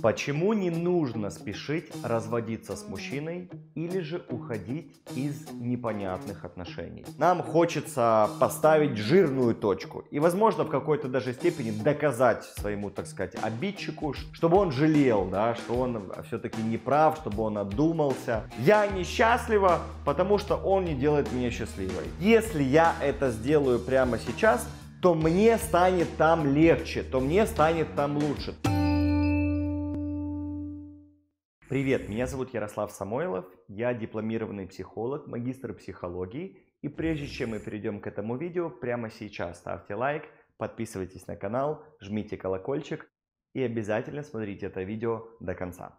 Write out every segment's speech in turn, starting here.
Почему не нужно спешить разводиться с мужчиной или же уходить из непонятных отношений? Нам хочется поставить жирную точку и, возможно, в какой-то даже степени доказать своему, так сказать, обидчику, чтобы он жалел, да, что он все-таки не прав, чтобы он отдумался. Я несчастлива, потому что он не делает меня счастливой. Если я это сделаю прямо сейчас, то мне станет там легче, то мне станет там лучше. Привет, меня зовут Ярослав Самойлов, я дипломированный психолог, магистр психологии. И прежде чем мы перейдем к этому видео, прямо сейчас ставьте лайк, подписывайтесь на канал, жмите колокольчик и обязательно смотрите это видео до конца.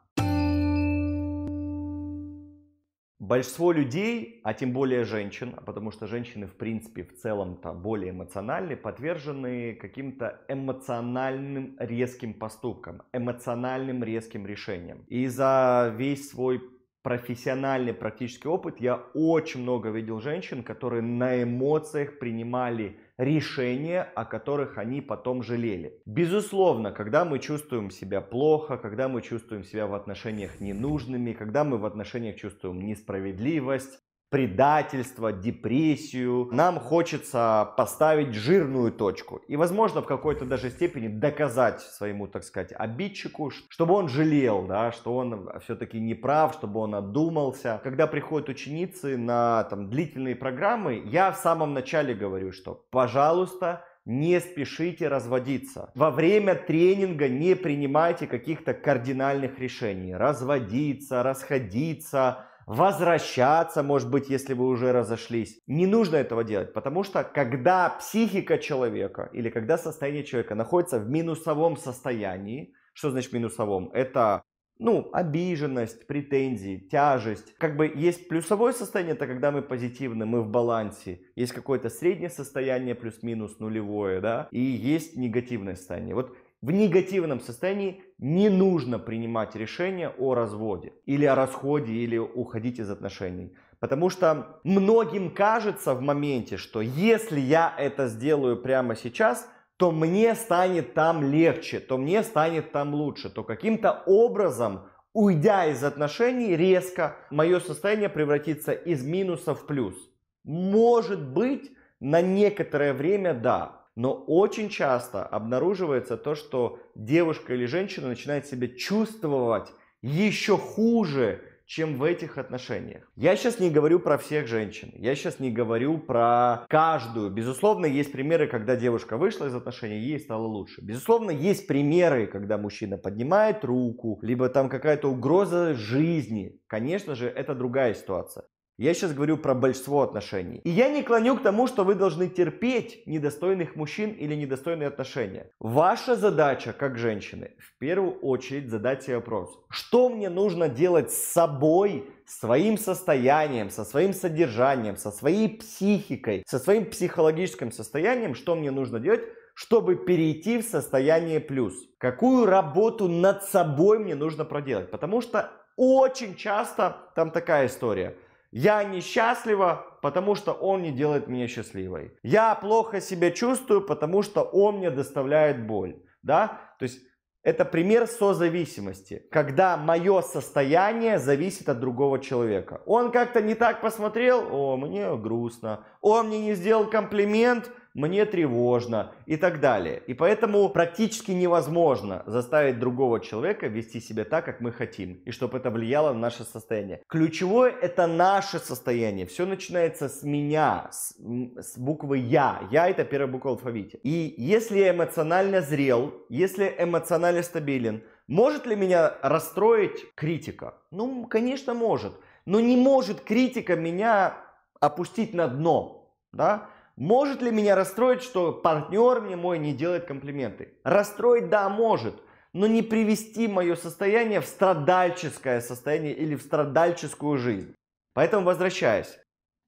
Большинство людей, а тем более женщин, а потому что женщины в принципе в целом-то более эмоциональны, подвержены каким-то эмоциональным резким поступкам, эмоциональным резким решениям. И за весь свой профессиональный практический опыт я очень много видел женщин, которые на эмоциях принимали решения, о которых они потом жалели. Безусловно, когда мы чувствуем себя плохо, когда мы чувствуем себя в отношениях ненужными, когда мы в отношениях чувствуем несправедливость, предательство, депрессию. Нам хочется поставить жирную точку и, возможно, в какой-то даже степени доказать своему, так сказать, обидчику, чтобы он жалел, да, что он все-таки не прав, чтобы он отдумался. Когда приходят ученицы на там, длительные программы, я в самом начале говорю, что, пожалуйста, не спешите разводиться. Во время тренинга не принимайте каких-то кардинальных решений. Разводиться, расходиться, возвращаться, может быть, если вы уже разошлись. Не нужно этого делать, потому что когда психика человека или когда состояние человека находится в минусовом состоянии, что значит минусовом? Это ну, обиженность, претензии, тяжесть. Как бы есть плюсовое состояние, это когда мы позитивны, мы в балансе. Есть какое-то среднее состояние, плюс-минус нулевое, да, и есть негативное состояние. Вот в негативном состоянии не нужно принимать решение о разводе или о расходе или уходить из отношений. Потому что многим кажется в моменте, что если я это сделаю прямо сейчас, то мне станет там легче, то мне станет там лучше, то каким-то образом, уйдя из отношений резко, мое состояние превратится из минуса в плюс. Может быть, на некоторое время да, но очень часто обнаруживается то, что девушка или женщина начинает себя чувствовать еще хуже, чем в этих отношениях. Я сейчас не говорю про всех женщин, я сейчас не говорю про каждую. Безусловно, есть примеры, когда девушка вышла из отношений, ей стало лучше. Безусловно, есть примеры, когда мужчина поднимает руку, либо там какая-то угроза жизни. Конечно же, это другая ситуация. Я сейчас говорю про большинство отношений. И я не клоню к тому, что вы должны терпеть недостойных мужчин или недостойные отношения. Ваша задача, как женщины, в первую очередь задать себе вопрос, что мне нужно делать с собой, своим состоянием, со своим содержанием, со своей психикой, со своим психологическим состоянием, что мне нужно делать, чтобы перейти в состояние плюс. Какую работу над собой мне нужно проделать? Потому что очень часто там такая история – я несчастлива, потому что он не делает меня счастливой. Я плохо себя чувствую, потому что он мне доставляет боль. Да? То есть это пример созависимости, когда мое состояние зависит от другого человека. Он как-то не так посмотрел, о, мне грустно. Он мне не сделал комплимент, мне тревожно и так далее. И поэтому практически невозможно заставить другого человека вести себя так, как мы хотим, и чтобы это влияло на наше состояние. Ключевое – это наше состояние. Все начинается с меня, с, с буквы «я». «Я» – это первая буква алфавита. И если я эмоционально зрел, если эмоционально стабилен, может ли меня расстроить критика? Ну, конечно, может. Но не может критика меня опустить на дно, да? Может ли меня расстроить, что партнер мне мой не делает комплименты? Расстроить, да, может, но не привести мое состояние в страдальческое состояние или в страдальческую жизнь. Поэтому возвращаясь.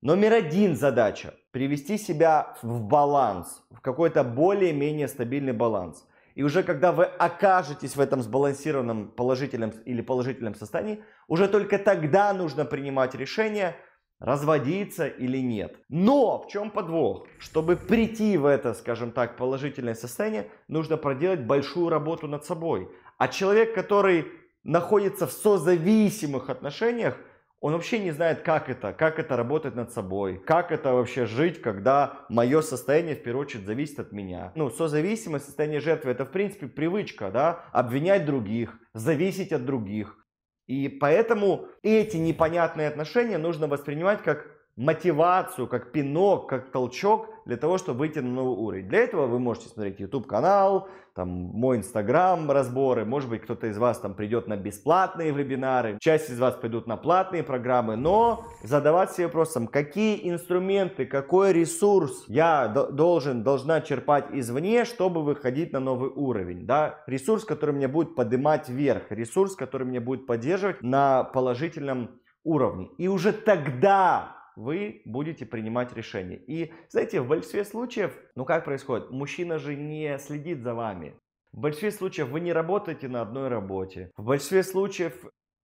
Номер один задача – привести себя в баланс, в какой-то более-менее стабильный баланс. И уже когда вы окажетесь в этом сбалансированном положительном или положительном состоянии, уже только тогда нужно принимать решение – разводиться или нет. Но в чем подвох? Чтобы прийти в это, скажем так, положительное состояние, нужно проделать большую работу над собой. А человек, который находится в созависимых отношениях, он вообще не знает, как это, как это работать над собой, как это вообще жить, когда мое состояние в первую очередь зависит от меня. Ну, созависимость, состояние жертвы, это в принципе привычка, да, обвинять других, зависеть от других, и поэтому эти непонятные отношения нужно воспринимать как мотивацию, как пинок, как толчок для того, чтобы выйти на новый уровень. Для этого вы можете смотреть YouTube канал, там мой Instagram разборы, может быть кто-то из вас там придет на бесплатные вебинары, часть из вас пойдут на платные программы, но задавать себе вопросом, какие инструменты, какой ресурс я должен, должна черпать извне, чтобы выходить на новый уровень, да, ресурс, который меня будет поднимать вверх, ресурс, который меня будет поддерживать на положительном уровне. И уже тогда вы будете принимать решение. И, знаете, в большинстве случаев, ну как происходит, мужчина же не следит за вами. В большинстве случаев вы не работаете на одной работе. В большинстве случаев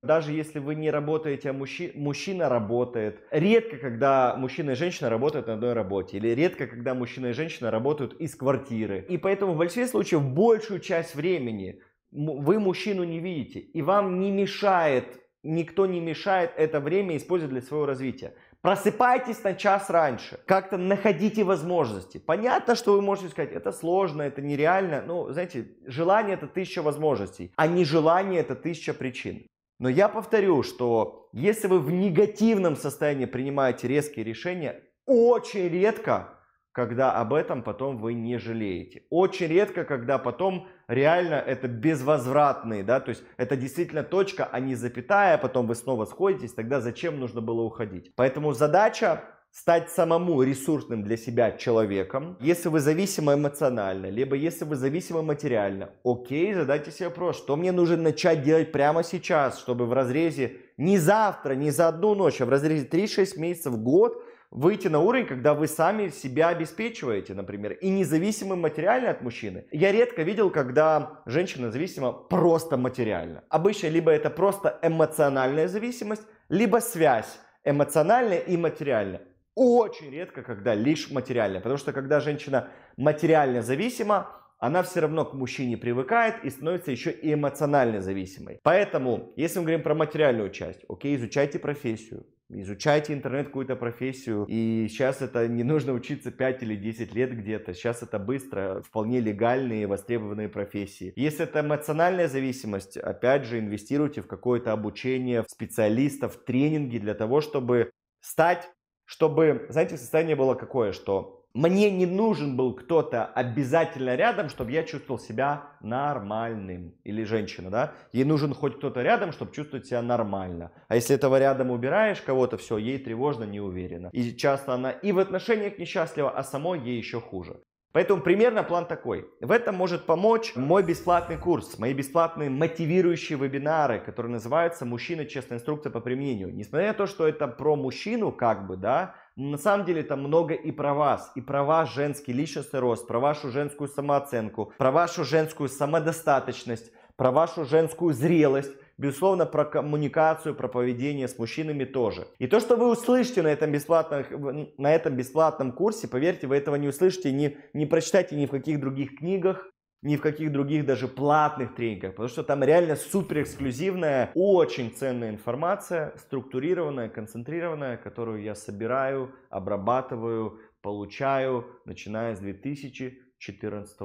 даже если вы не работаете, а мужчи... мужчина работает. Редко, когда мужчина и женщина работают на одной работе. Или редко, когда мужчина и женщина работают из квартиры. И поэтому в большинстве случаев большую часть времени вы мужчину не видите. И вам не мешает, никто не мешает это время использовать для своего развития. Просыпайтесь на час раньше, как-то находите возможности. Понятно, что вы можете сказать, это сложно, это нереально. Ну, знаете, желание это тысяча возможностей, а не желание это тысяча причин. Но я повторю, что если вы в негативном состоянии принимаете резкие решения, очень редко, когда об этом потом вы не жалеете. Очень редко, когда потом реально это безвозвратные, да, то есть это действительно точка, а не запятая, а потом вы снова сходитесь, тогда зачем нужно было уходить? Поэтому задача стать самому ресурсным для себя человеком. Если вы зависимы эмоционально, либо если вы зависимы материально, окей, задайте себе вопрос, что мне нужно начать делать прямо сейчас, чтобы в разрезе не завтра, не за одну ночь, а в разрезе 3-6 месяцев, год выйти на уровень, когда вы сами себя обеспечиваете, например, и независимы материально от мужчины. Я редко видел, когда женщина зависима просто материально. Обычно либо это просто эмоциональная зависимость, либо связь эмоциональная и материальная. Очень редко, когда лишь материальная, потому что когда женщина материально зависима, она все равно к мужчине привыкает и становится еще и эмоционально зависимой. Поэтому, если мы говорим про материальную часть, окей, изучайте профессию, Изучайте интернет какую-то профессию. И сейчас это не нужно учиться 5 или 10 лет где-то. Сейчас это быстро, вполне легальные, востребованные профессии. Если это эмоциональная зависимость, опять же, инвестируйте в какое-то обучение в специалистов, в тренинги для того, чтобы стать, чтобы, знаете, состояние было какое, что мне не нужен был кто-то обязательно рядом, чтобы я чувствовал себя нормальным. Или женщина, да? Ей нужен хоть кто-то рядом, чтобы чувствовать себя нормально. А если этого рядом убираешь кого-то, все, ей тревожно, не уверена. И часто она и в отношениях несчастлива, а самой ей еще хуже. Поэтому примерно план такой. В этом может помочь мой бесплатный курс, мои бесплатные мотивирующие вебинары, которые называются «Мужчина. Честная инструкция по применению». Несмотря на то, что это про мужчину, как бы, да, на самом деле там много и про вас, и про ваш женский личностный рост, про вашу женскую самооценку, про вашу женскую самодостаточность, про вашу женскую зрелость, Безусловно, про коммуникацию, про поведение с мужчинами тоже. И то, что вы услышите на этом бесплатном, на этом бесплатном курсе, поверьте, вы этого не услышите, не, не прочитайте ни в каких других книгах, ни в каких других даже платных тренингах, потому что там реально супер эксклюзивная, очень ценная информация, структурированная, концентрированная, которую я собираю, обрабатываю, получаю, начиная с 2014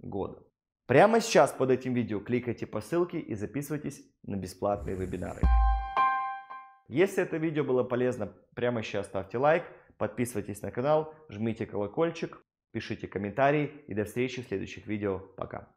года. Прямо сейчас под этим видео кликайте по ссылке и записывайтесь на бесплатные вебинары. Если это видео было полезно, прямо сейчас ставьте лайк, подписывайтесь на канал, жмите колокольчик, пишите комментарии и до встречи в следующих видео. Пока!